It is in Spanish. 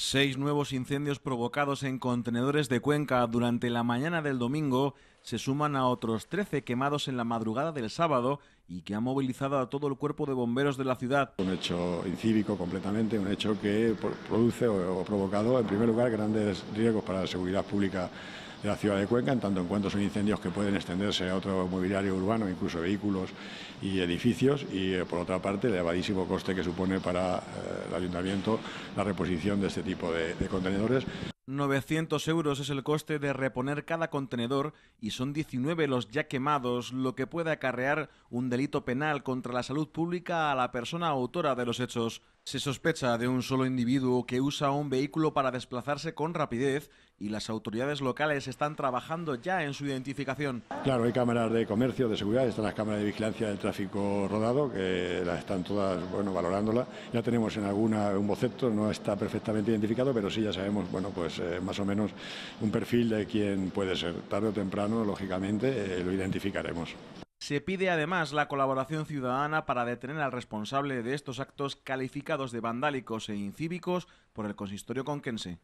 Seis nuevos incendios provocados en contenedores de Cuenca durante la mañana del domingo se suman a otros 13 quemados en la madrugada del sábado y que ha movilizado a todo el cuerpo de bomberos de la ciudad. Un hecho incívico completamente, un hecho que produce o, provocado en primer lugar grandes riesgos para la seguridad pública de la ciudad de Cuenca, en tanto en cuanto son incendios que pueden extenderse a otro mobiliario urbano, incluso vehículos y edificios, y eh, por otra parte el elevadísimo coste que supone para eh, el ayuntamiento la reposición de este tipo de, contenedores. 900 euros es el coste de reponer cada contenedor y son 19 los ya quemados, lo que puede acarrear un delito penal contra la salud pública a la persona autora de los hechos. Se sospecha de un solo individuo que usa un vehículo para desplazarse con rapidez y las autoridades locales están trabajando ya en su identificación. Claro, hay cámaras de comercio, de seguridad, están las cámaras de vigilancia del tráfico rodado, que las están todas, bueno, valorándolas. Ya tenemos en alguna un boceto, no está perfectamente identificado, pero sí ya sabemos, bueno, pues eh, más o menos un perfil de quién puede ser. Tarde o temprano, lógicamente, eh, lo identificaremos. Se pide además la colaboración ciudadana para detener al responsable de estos actos calificados de vandálicos e incívicos por el consistorio conquense.